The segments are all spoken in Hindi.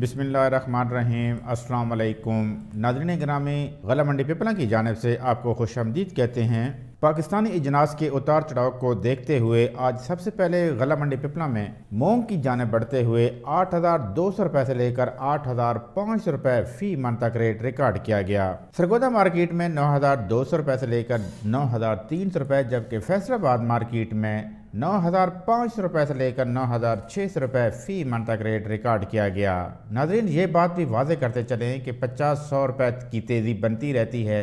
बिसमीम असलकुम नाजरन ग्रामी गला मंडी पिपला की जानब से आपको खुश आमदीद कहते हैं पाकिस्तानी इजनास के उतार चढ़ाव को देखते हुए आज सबसे पहले गला मंडी पिपला में मोंग की जानब बढ़ते हुए आठ हज़ार दो सौ रुपए से लेकर आठ हज़ार पाँच सौ रुपए फी मन तक रेट रिकॉर्ड किया गया सरगोदा मार्केट में नौ हज़ार दो सौ रुपए से लेकर नौ हज़ार तीन सौ रुपए जबकि फैसलाबाद मार्केट में नौ हज़ार पाँच रुपये से लेकर नौ हज़ार छः सौ रुपये फ़ी मन तक रेट रिकॉर्ड किया गया नाजरीन ये बात भी वाजे करते चलें कि पचास सौ रुपये की तेज़ी बनती रहती है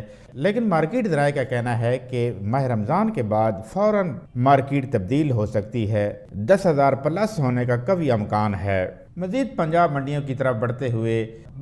लेकिन मार्केट जराए का कहना है कि माह रमज़ान के बाद फ़ौर मार्केट तब्दील हो सकती है दस हज़ार प्लस होने का कभी अमकान है मजीद पंजाब मंडियों की तरफ बढ़ते हुए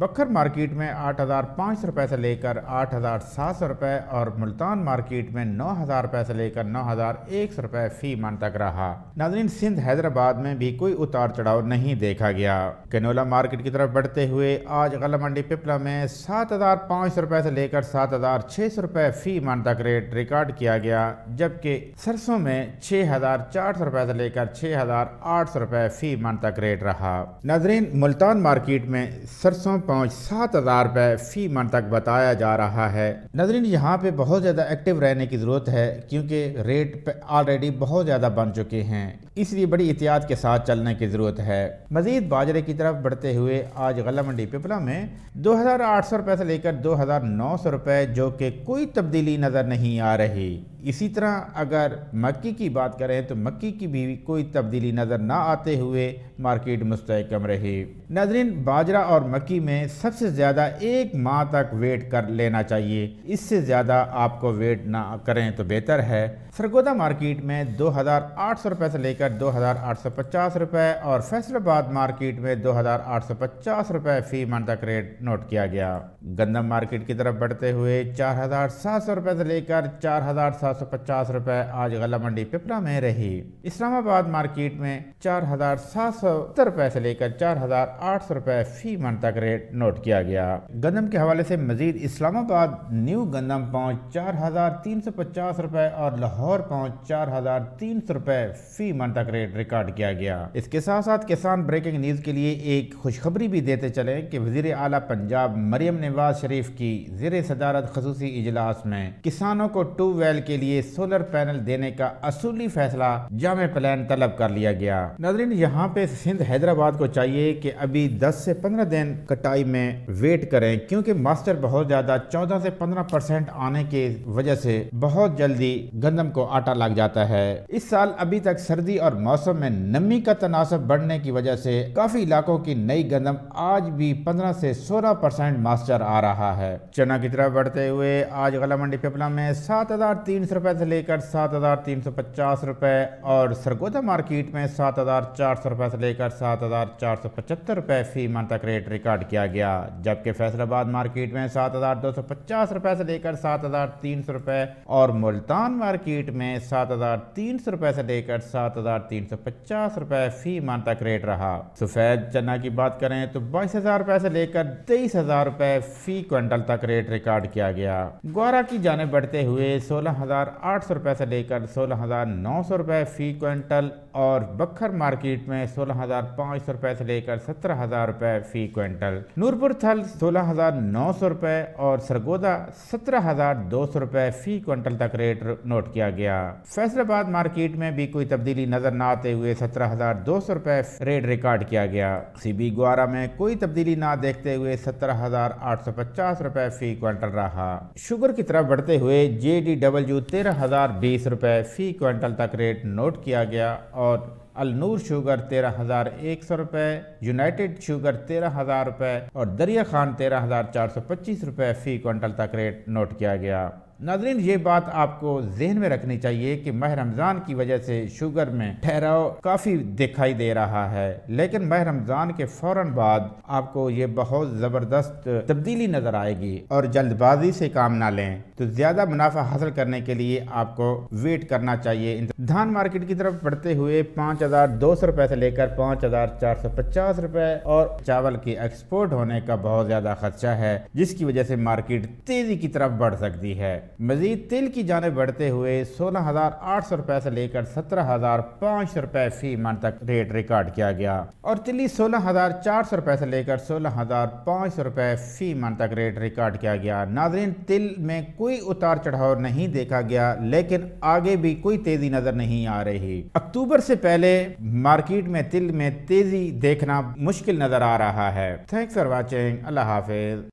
बखर मार्केट में आठ हज़ार पाँच सौ रुपये से लेकर आठ हज़ार सात सौ रुपये और मुल्तान मार्केट में नौ हज़ार रुपये से लेकर नौ हज़ार एक सौ रुपये फ़ी मन तक रहा नाजरीन सिंध हैदराबाद में भी कोई उतार चढ़ाव नहीं देखा गया कैनोला मार्केट की तरफ बढ़ते हुए आज गला मंडी पिपला में सात हज़ार पाँच सौ रुपये से लेकर सात हज़ार छः सौ रुपये फ़ी मन तक रेट रिकॉर्ड किया गया जबकि सरसों में छः हज़ार चार सौ रुपये से लेकर छः हज़ार आठ सौ रुपये फ़ी मन तक रेट रहा नाजरीन मुल्तान मार्केट में सरसों पाँच सात हज़ार रुपये फ़ी मन तक बताया जा रहा है नाजरीन यहाँ पे बहुत ज़्यादा एक्टिव रहने की ज़रूरत है क्योंकि रेट ऑलरेडी बहुत ज़्यादा बन चुके हैं इसलिए बड़ी एहतियात के साथ चलने की ज़रूरत है मज़ीद बाजरे की तरफ बढ़ते हुए आज गला मंडी पिपला में दो हज़ार आठ सौ रुपये से लेकर दो हज़ार नौ सौ रुपये जो कि कोई तब्दीली नज़र नहीं आ रही इसी तरह अगर मक्की की बात करें तो मक्की की भी कोई तब्दीली नज़र ना आते हुए मार्केट मुस्तकम रही नजरिन बाजरा और मक्की में सबसे ज़्यादा एक माह तक वेट कर लेना चाहिए इससे ज़्यादा आपको वेट ना करें तो बेहतर है सरगोदा मार्केट में दो हज़ार आठ सौ रुपये से लेकर दो हज़ार आठ सौ पचास रुपये और फैसलाबाद मार्केट में दो हज़ार आठ सौ पचास रुपये फ़ी मन तक रेट नोट किया गया गंदम मार्केट की तरफ बढ़ते हुए चार हज़ार सात सौ रुपये से लेकर चार हज़ार सात सौ पचास रूपए आज गला मंडी पिपरा में रही इस्लामाबाद मार्केट में चार हजार सात सौ सत्तर रूपए से लेकर चार हजार आठ सौ रूपए फी मन तक रेट नोट किया गया गंदम के हवाले से मजीद इस्लामाबाद न्यू गंदम पहुँच चार हजार तीन सौ पचास रूपए और लाहौर पहुँच चार हजार तीन सौ रूपए फी मन तक रेट रिकॉर्ड किया गया इसके साथ साथ किसान ब्रेकिंग न्यूज के लिए एक खुशखबरी भी देते चले कि वजीर आला पंजाब मरियम नवाज शरीफ की जेर सदारत खसूसी इजलास में किसानों को टू वेल के लिए सोलर पैनल देने का असूली फैसला जाम प्लान तलब कर लिया गया नाजरीन यहाँ पे सिंध हैदराबाद को चाहिए कि अभी 10 से 15 दिन कटाई में वेट करें क्योंकि मास्टर बहुत ज्यादा 14 से 15 परसेंट आने की वजह से बहुत जल्दी गंदम को आटा लग जाता है इस साल अभी तक सर्दी और मौसम में नमी का तनासब बढ़ने की वजह से काफी इलाकों की नई गंदम आज भी पंद्रह से सोलह परसेंट मास्टर आ रहा है चना की तरफ बढ़ते हुए आज गला मंडी पिपला में सात हजार तीन तीस रुपये से लेकर सात हज़ार तीन सौ पचास रुपए और सरगोदा मार्केट में सात हज़ार चार सौ रुपये से लेकर सात हज़ार चार सौ पचहत्तर रुपये फ़ी मन तक रेट रिकॉर्ड किया गया जबकि फैसलाबाद मार्केट में सात हज़ार दो सौ पचास रुपये से लेकर सात हज़ार तीन सौ रुपये और मुल्तान मार्केट में सात हज़ार तीन सौ रुपये से लेकर सात हज़ार तीन सौ पचास रुपये फ़ी मन तक रेट रहा सफ़ेद चना की बात करें तो बाईस हज़ार रुपये से लेकर तेईस हज़ार रुपये फ़ी क्विंटल तक रेट रिकॉर्ड किया गया ग्वारा की जाने बढ़ते हुए सोलह हज़ार आठ सौ रुपये से लेकर सोलह हज़ार नौ सौ रुपये फ़ी क्विंटल और बखर मार्केट में सोलह हज़ार पाँच सौ रुपये से लेकर सत्रह हज़ार रुपये फ़ी क्विंटल नूरपुर थल सोलह हज़ार नौ सौ रुपये और सरगोदा सत्रह हज़ार दो सौ रुपये फ़ी क्विंटल तक रेट नोट किया गया फैसलाबाद मार्केट में भी कोई तब्दीली नज़र न आते हुए सत्रह हज़ार दो सौ रुपये रेट रिकॉर्ड किया गया सीबी ग्वारा में कोई तब्दीली ना देखते हुए सत्रह हज़ार आठ सौ पचास रुपये फ़ी क्विंटल रहा शुगर की तरफ बढ़ते हुए जे डी डब्ल्यू तेरह हज़ार बीस रुपये फ़ी क्विंटल तक रेट नोट किया गया और अलनूर शुगर तेरह हज़ार एक सौ रुपये यूनाइटेड शुगर तेरह हज़ार रुपये और दरिया खान तेरह हज़ार चार सौ पच्चीस रुपये फ़ी क्विंटल तक रेट नोट किया गया नाजरीन ये बात आपको जहन में रखनी चाहिए कि माह रमज़ान की वजह से शुगर में ठहराव काफ़ी दिखाई दे रहा है लेकिन माह रमज़ान के फ़ौर बाद आपको ये बहुत ज़बरदस्त तब्दीली नज़र आएगी और जल्दबाजी से काम ना लें तो ज़्यादा मुनाफा हासिल करने के लिए आपको वेट करना चाहिए धान मार्केट की तरफ बढ़ते हुए पाँच हज़ार दो सौ रुपये से लेकर पाँच हज़ार चार सौ पचास रुपये और चावल के एक्सपोर्ट होने का बहुत ज़्यादा खदशा है जिसकी वजह से मार्केट तेज़ी की तरफ बढ़ सकती है मजीद तिल की जानब बढ़ते हुए सोलह हज़ार आठ सौ रुपए से लेकर सत्रह हज़ार पाँच सौ रुपए फी मन तक रेट रिकॉर्ड किया गया और तिल्ली सोलह हज़ार चार सौ रुपए से लेकर सोलह हज़ार पाँच सौ रुपए फी मन तक रेट रिकॉर्ड किया गया नाजरीन तिल में कोई उतार चढ़ाव नहीं देखा गया लेकिन आगे भी कोई तेज़ी नज़र नहीं आ रही अक्टूबर से पहले मार्केट में तिल में तेज़ी देखना मुश्किल नज़र आ रहा है थैंक्स फॉर वॉचिंग अल्लाह हाफिज़